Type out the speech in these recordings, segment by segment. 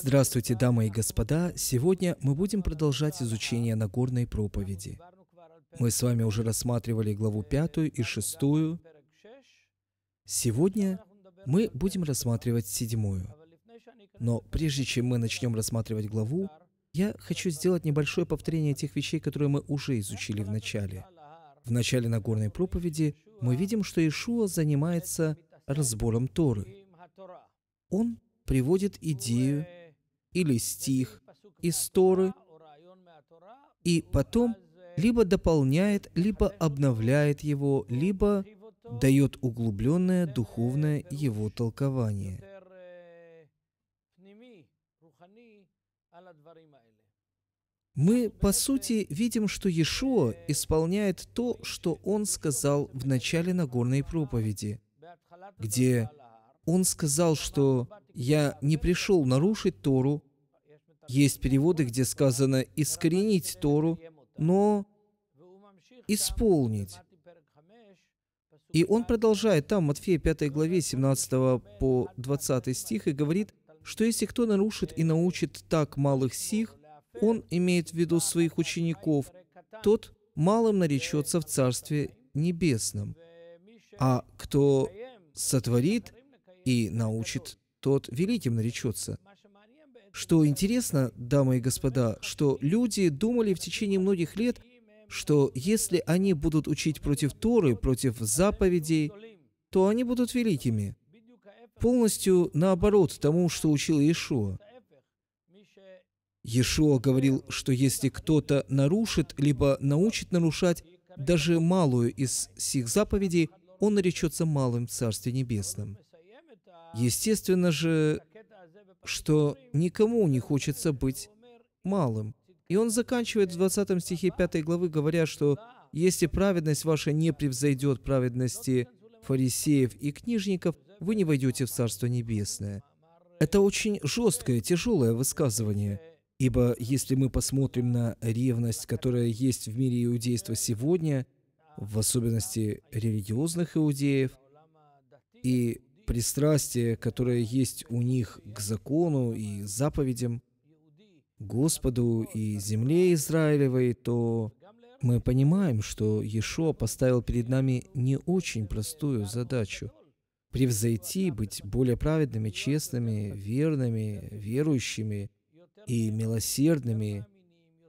Здравствуйте, дамы и господа. Сегодня мы будем продолжать изучение Нагорной проповеди. Мы с вами уже рассматривали главу пятую и шестую. Сегодня мы будем рассматривать седьмую. Но прежде чем мы начнем рассматривать главу, я хочу сделать небольшое повторение тех вещей, которые мы уже изучили в начале. В начале Нагорной проповеди мы видим, что Иешуа занимается разбором Торы. Он приводит идею или стих из Торы и потом либо дополняет, либо обновляет его, либо дает углубленное духовное его толкование. Мы, по сути, видим, что Иешуа исполняет то, что он сказал в начале Нагорной проповеди, где он сказал, что «я не пришел нарушить Тору». Есть переводы, где сказано «искоренить Тору», но «исполнить». И он продолжает там, Матфея 5 главе 17 по 20 стих, и говорит, что если кто нарушит и научит так малых сих, он имеет в виду своих учеников, тот малым наречется в Царстве Небесном. А кто сотворит и научит, тот великим наречется. Что интересно, дамы и господа, что люди думали в течение многих лет, что если они будут учить против Торы, против заповедей, то они будут великими. Полностью наоборот тому, что учил Иешуа. Иешуа говорил, что если кто-то нарушит, либо научит нарушать даже малую из сих заповедей, он наречется малым в Царстве Небесном. Естественно же, что никому не хочется быть малым. И он заканчивает в 20 стихе 5 главы, говоря, что «Если праведность ваша не превзойдет праведности фарисеев и книжников, вы не войдете в Царство Небесное». Это очень жесткое, тяжелое высказывание. Ибо если мы посмотрим на ревность, которая есть в мире иудейства сегодня, в особенности религиозных иудеев, и пристрастие, которое есть у них к закону и заповедям Господу и земле Израилевой, то мы понимаем, что Ешо поставил перед нами не очень простую задачу – превзойти, быть более праведными, честными, верными, верующими и милосердными,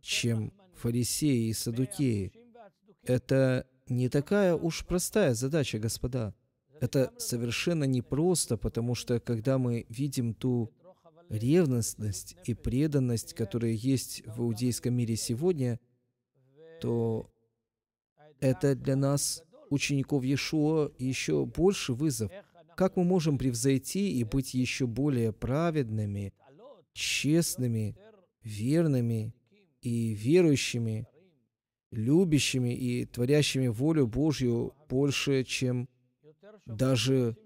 чем фарисеи и садукеи. Это не такая уж простая задача, господа – это совершенно непросто, потому что когда мы видим ту ревностность и преданность, которые есть в иудейском мире сегодня, то это для нас, учеников Иешуа, еще больше вызов. Как мы можем превзойти и быть еще более праведными, честными, верными и верующими, любящими и творящими волю Божью больше, чем даже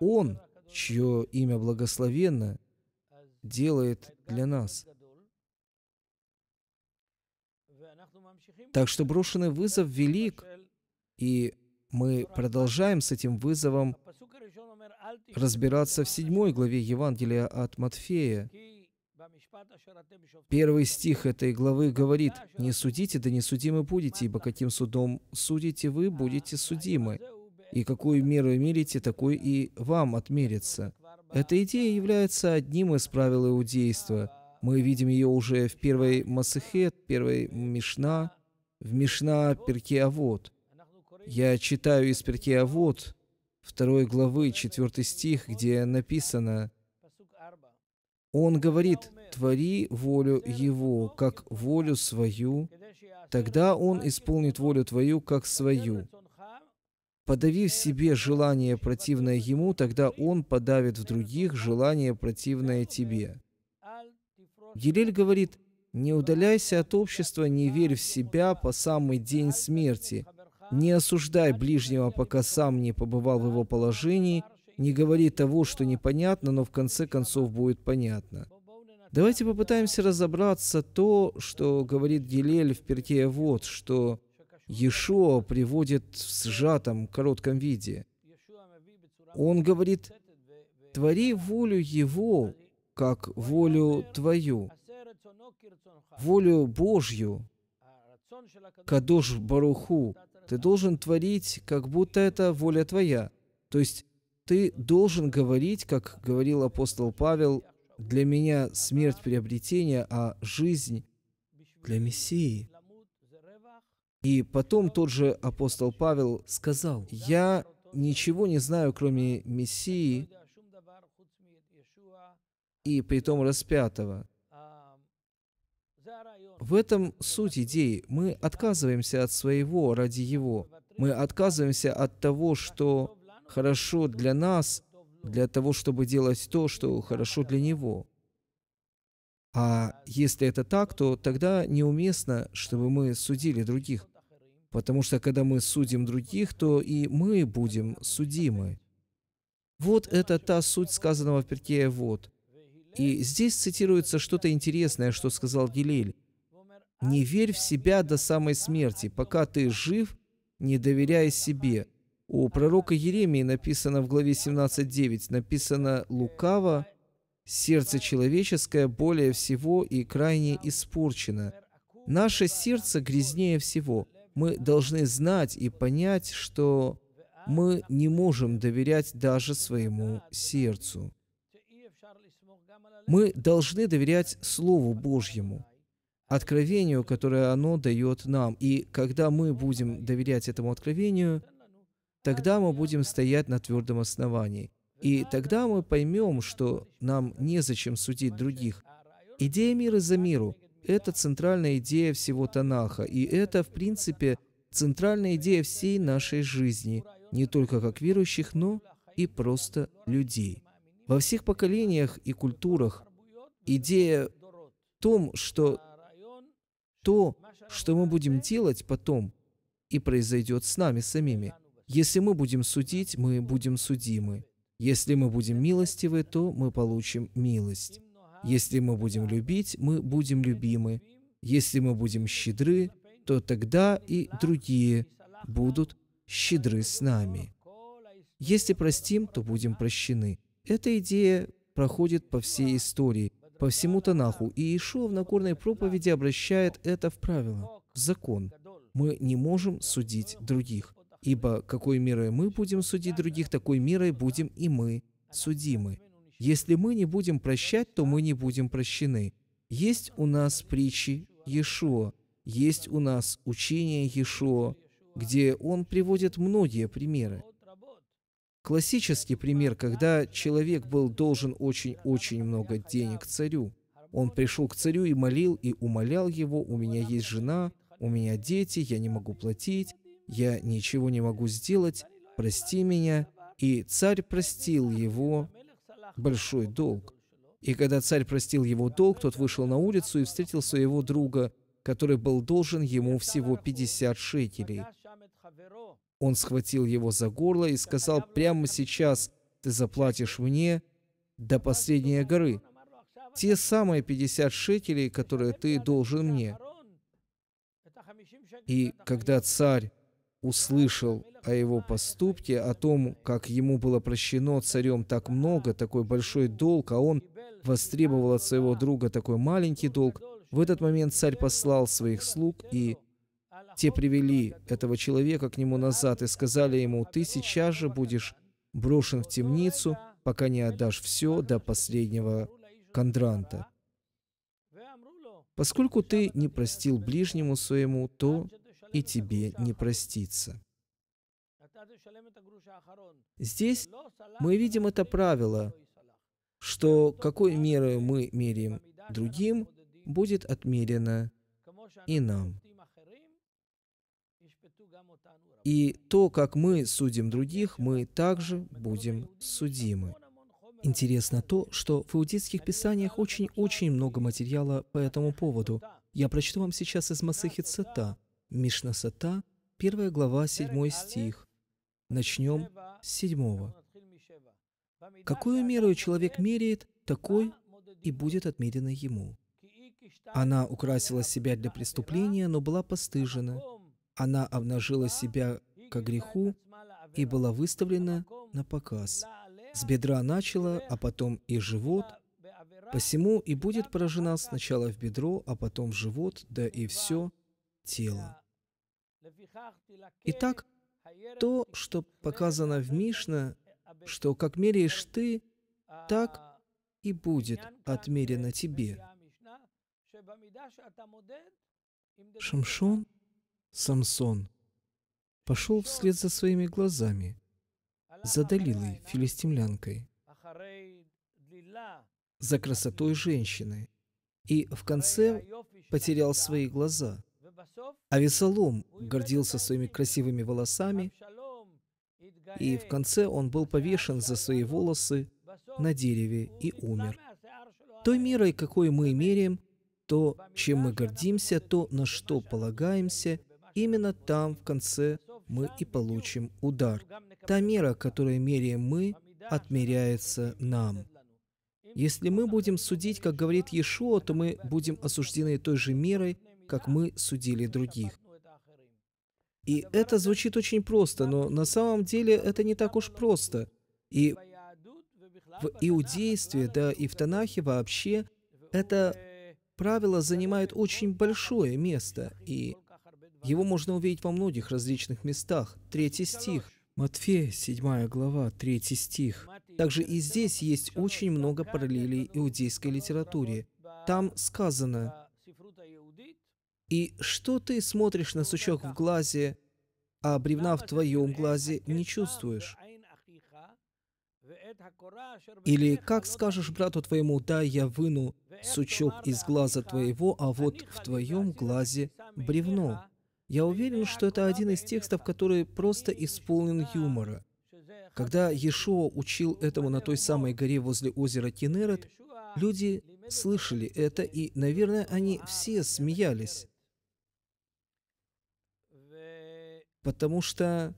Он, чье имя благословенно, делает для нас. Так что брошенный вызов велик, и мы продолжаем с этим вызовом разбираться в седьмой главе Евангелия от Матфея. Первый стих этой главы говорит, «Не судите, да не судимы будете, ибо каким судом судите вы, будете судимы». И какую меру мерите, такой и вам отмерится. Эта идея является одним из правил иудейства. Мы видим ее уже в первой Масахет, первой Мишна, в Мишна Перкеавод. Я читаю из Перкеавод, второй главы, четвертый стих, где написано, «Он говорит, твори волю Его, как волю свою, тогда Он исполнит волю твою, как свою». Подавив себе желание, противное ему, тогда он подавит в других желание, противное тебе. Елель говорит, «Не удаляйся от общества, не верь в себя по самый день смерти. Не осуждай ближнего, пока сам не побывал в его положении. Не говори того, что непонятно, но в конце концов будет понятно». Давайте попытаемся разобраться то, что говорит Гелель в Перке вот, что Иешуа приводит в сжатом, коротком виде. Он говорит, «Твори волю Его, как волю Твою, волю Божью, Кадош Баруху, ты должен творить, как будто это воля твоя. То есть ты должен говорить, как говорил апостол Павел, для меня смерть приобретение, а жизнь для Мессии. И потом тот же апостол Павел сказал, «Я ничего не знаю, кроме Мессии, и притом распятого». В этом суть идеи. Мы отказываемся от своего ради Его. Мы отказываемся от того, что хорошо для нас, для того, чтобы делать то, что хорошо для Него. А если это так, то тогда неуместно, чтобы мы судили других. Потому что когда мы судим других, то и мы будем судимы. Вот это та суть сказанного в перке «вот». И здесь цитируется что-то интересное, что сказал Гилель. «Не верь в себя до самой смерти. Пока ты жив, не доверяй себе». У пророка Еремии написано в главе 17.9, написано «Лукаво, сердце человеческое более всего и крайне испорчено. Наше сердце грязнее всего» мы должны знать и понять, что мы не можем доверять даже своему сердцу. Мы должны доверять Слову Божьему, откровению, которое оно дает нам. И когда мы будем доверять этому откровению, тогда мы будем стоять на твердом основании. И тогда мы поймем, что нам незачем судить других. Идея мира за миру – это центральная идея всего Танаха, и это, в принципе, центральная идея всей нашей жизни, не только как верующих, но и просто людей. Во всех поколениях и культурах идея в том, что то, что мы будем делать потом, и произойдет с нами самими. Если мы будем судить, мы будем судимы. Если мы будем милостивы, то мы получим милость. Если мы будем любить, мы будем любимы. Если мы будем щедры, то тогда и другие будут щедры с нами. Если простим, то будем прощены. Эта идея проходит по всей истории, по всему Танаху, и Иешуа в Нагорной проповеди обращает это в правило, в закон. Мы не можем судить других, ибо какой мерой мы будем судить других, такой мерой будем и мы судимы. Если мы не будем прощать, то мы не будем прощены. Есть у нас притчи Иешуа, есть у нас учение Иешуа, где он приводит многие примеры. Классический пример, когда человек был должен очень-очень много денег царю. Он пришел к царю и молил, и умолял его, «У меня есть жена, у меня дети, я не могу платить, я ничего не могу сделать, прости меня». И царь простил его, большой долг. И когда царь простил его долг, тот вышел на улицу и встретил своего друга, который был должен ему всего 50 шекелей. Он схватил его за горло и сказал, «Прямо сейчас ты заплатишь мне до последней горы, те самые 50 шекелей, которые ты должен мне». И когда царь услышал о его поступке, о том, как ему было прощено царем так много, такой большой долг, а он востребовал от своего друга такой маленький долг, в этот момент царь послал своих слуг, и те привели этого человека к нему назад и сказали ему, «Ты сейчас же будешь брошен в темницу, пока не отдашь все до последнего кондранта. Поскольку ты не простил ближнему своему то, и тебе не простится. Здесь мы видим это правило, что какой меры мы меряем другим, будет отмерено и нам. И то, как мы судим других, мы также будем судимы. Интересно то, что в иудейских писаниях очень-очень много материала по этому поводу. Я прочту вам сейчас из Масахи Цета, Мишна Сата, 1 глава, седьмой стих. Начнем с седьмого. «Какую меру человек меряет, такой и будет отмерено ему. Она украсила себя для преступления, но была постыжена. Она обнажила себя к греху и была выставлена на показ. С бедра начала, а потом и живот. Посему и будет поражена сначала в бедро, а потом в живот, да и все тело. Итак, то, что показано в Мишне, что как меряешь ты, так и будет отмерено тебе. Шамшон, Самсон, пошел вслед за своими глазами, за Далилой, филистимлянкой, за красотой женщины, и в конце потерял свои глаза – Авесолом гордился своими красивыми волосами, и в конце он был повешен за свои волосы на дереве и умер. Той мерой, какой мы меряем, то, чем мы гордимся, то, на что полагаемся, именно там, в конце, мы и получим удар. Та мера, которую меряем мы, отмеряется нам. Если мы будем судить, как говорит Иешуа, то мы будем осуждены той же мерой, как мы судили других. И это звучит очень просто, но на самом деле это не так уж просто. И в иудействе, да и в Танахе вообще, это правило занимает очень большое место, и его можно увидеть во многих различных местах. Третий стих. Матфея, 7 глава, 3 стих. Также и здесь есть очень много параллелей иудейской литературе. Там сказано, и что ты смотришь на сучок в глазе, а бревна в твоем глазе не чувствуешь? Или как скажешь брату твоему, да, я выну сучок из глаза твоего, а вот в твоем глазе бревно? Я уверен, что это один из текстов, который просто исполнен юмора. Когда Иешуа учил этому на той самой горе возле озера Кинерет, люди слышали это, и, наверное, они все смеялись. Потому что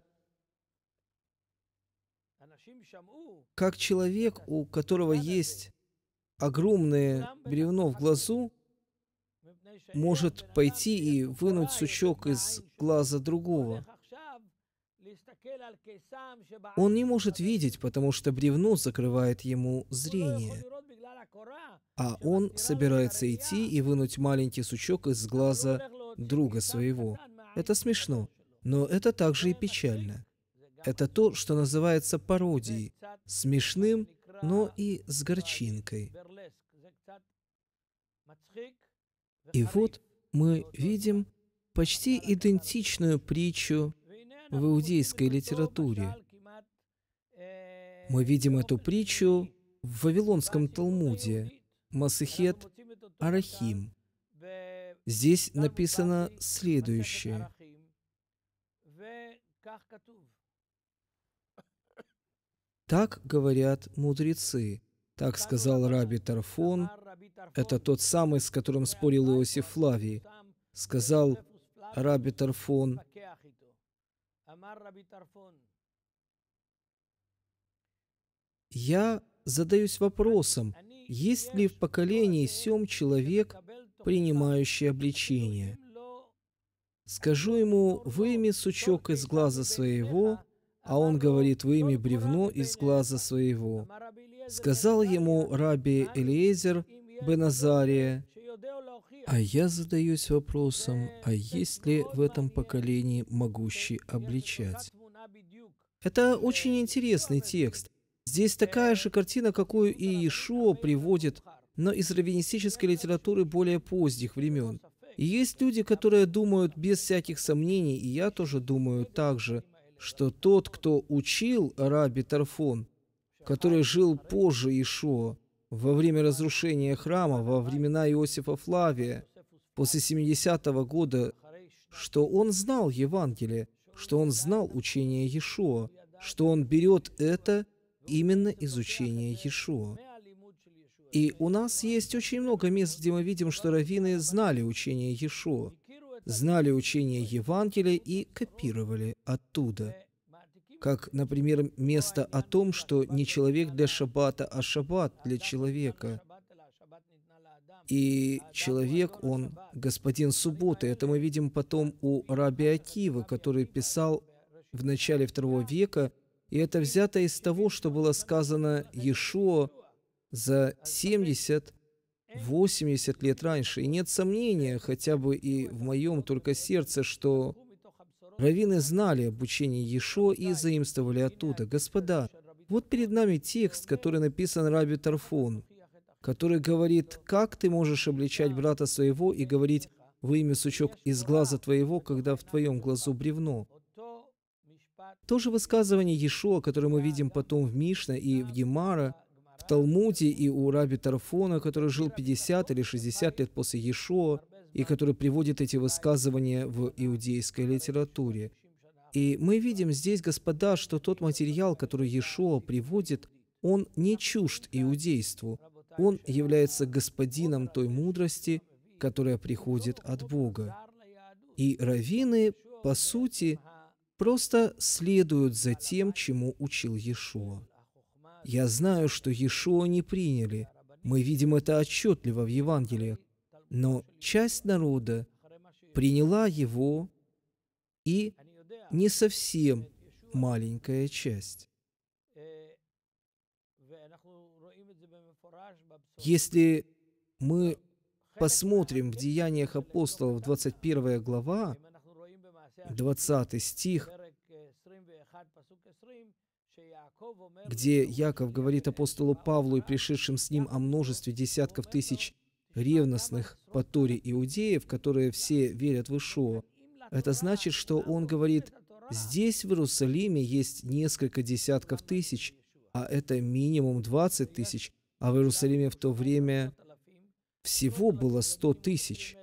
как человек, у которого есть огромное бревно в глазу, может «А пойти и вынуть сучок из глаза другого. Он не может видеть, потому что бревно закрывает ему зрение. А он собирается идти и вынуть маленький сучок из глаза друга своего. Это смешно. Но это также и печально. Это то, что называется пародией, смешным, но и с горчинкой. И вот мы видим почти идентичную притчу в иудейской литературе. Мы видим эту притчу в Вавилонском Талмуде, Масахет Арахим. Здесь написано следующее. Так говорят мудрецы. Так сказал Раби Тарфон. Это тот самый, с которым спорил Иосиф Флавий. Сказал Раби Тарфон, я задаюсь вопросом, есть ли в поколении сем человек, принимающий обличение? Скажу ему, выйми сучок из глаза своего, а он говорит, выйми бревно из глаза своего. Сказал ему раби Элиезер Беназария, а я задаюсь вопросом, а есть ли в этом поколении могущий обличать? Это очень интересный текст. Здесь такая же картина, какую и Иешуа приводит, но из раввинистической литературы более поздних времен. И есть люди, которые думают без всяких сомнений, и я тоже думаю также, что тот, кто учил Раби Тарфон, который жил позже Ишуа, во время разрушения храма, во времена Иосифа Флавия, после 70-го года, что он знал Евангелие, что он знал учение Иешуа, что он берет это именно из учения Иешуа. И у нас есть очень много мест, где мы видим, что раввины знали учение Иешуа, знали учение Евангелия и копировали оттуда. Как, например, место о том, что не человек для шаббата, а шаббат для человека. И человек, он господин субботы. Это мы видим потом у Раби Акива, который писал в начале второго века, и это взято из того, что было сказано Иешуа за 70-80 а лет раньше. И нет сомнения, хотя бы и в моем только сердце, что раввины знали об учении Ешо и заимствовали оттуда. Господа, вот перед нами текст, который написан Раби Тарфон, который говорит, как ты можешь обличать брата своего и говорить, выйми сучок из глаза твоего, когда в твоем глазу бревно. То же высказывание Ешо, которое мы видим потом в Мишне и в Гемара, в Талмуде и у Раби Тарфона, который жил 50 или 60 лет после Иешуа, и который приводит эти высказывания в иудейской литературе. И мы видим здесь, господа, что тот материал, который Иешуа приводит, он не чужд иудейству. Он является господином той мудрости, которая приходит от Бога. И раввины, по сути, просто следуют за тем, чему учил Иешуа. Я знаю, что Иешуа не приняли. Мы видим это отчетливо в Евангелиях. Но часть народа приняла его и не совсем маленькая часть. Если мы посмотрим в Деяниях апостолов 21 глава, 20 стих, где Яков говорит апостолу Павлу и пришедшим с ним о множестве десятков тысяч ревностных по Торе иудеев, которые все верят в Ишуа, это значит, что он говорит, здесь, в Иерусалиме, есть несколько десятков тысяч, а это минимум 20 тысяч, а в Иерусалиме в то время всего было 100 тысяч.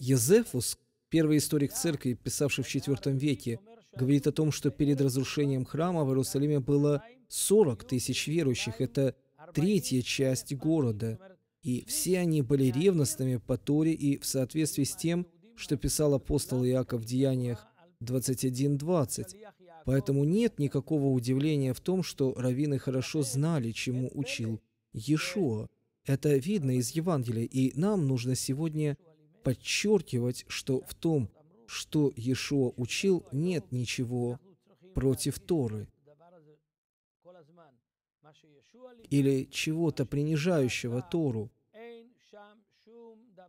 Юзефус, первый историк церкви, писавший в IV веке, говорит о том, что перед разрушением храма в Иерусалиме было 40 тысяч верующих. Это третья часть города. И все они были ревностными по Торе и в соответствии с тем, что писал апостол Иаков в Деяниях 21.20. Поэтому нет никакого удивления в том, что раввины хорошо знали, чему учил Иешуа. Это видно из Евангелия, и нам нужно сегодня подчеркивать, что в том, что Иешуа учил, нет ничего против Торы или чего-то принижающего Тору.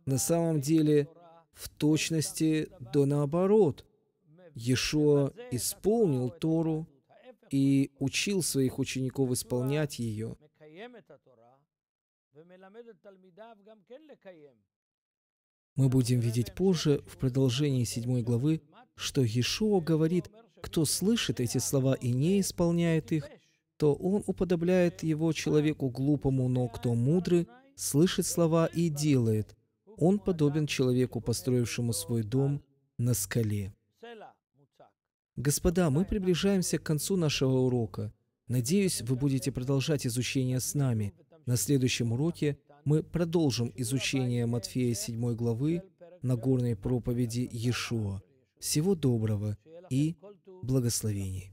На самом деле, в точности да наоборот. Иешуа исполнил Тору и учил своих учеников исполнять ее. Мы будем видеть позже, в продолжении седьмой главы, что Иешуа говорит, кто слышит эти слова и не исполняет их, то он уподобляет его человеку глупому, но кто мудрый, слышит слова и делает. Он подобен человеку, построившему свой дом на скале. Господа, мы приближаемся к концу нашего урока. Надеюсь, вы будете продолжать изучение с нами. На следующем уроке мы продолжим изучение Матфея 7 главы на горной проповеди Иешуа. Всего доброго и благословений.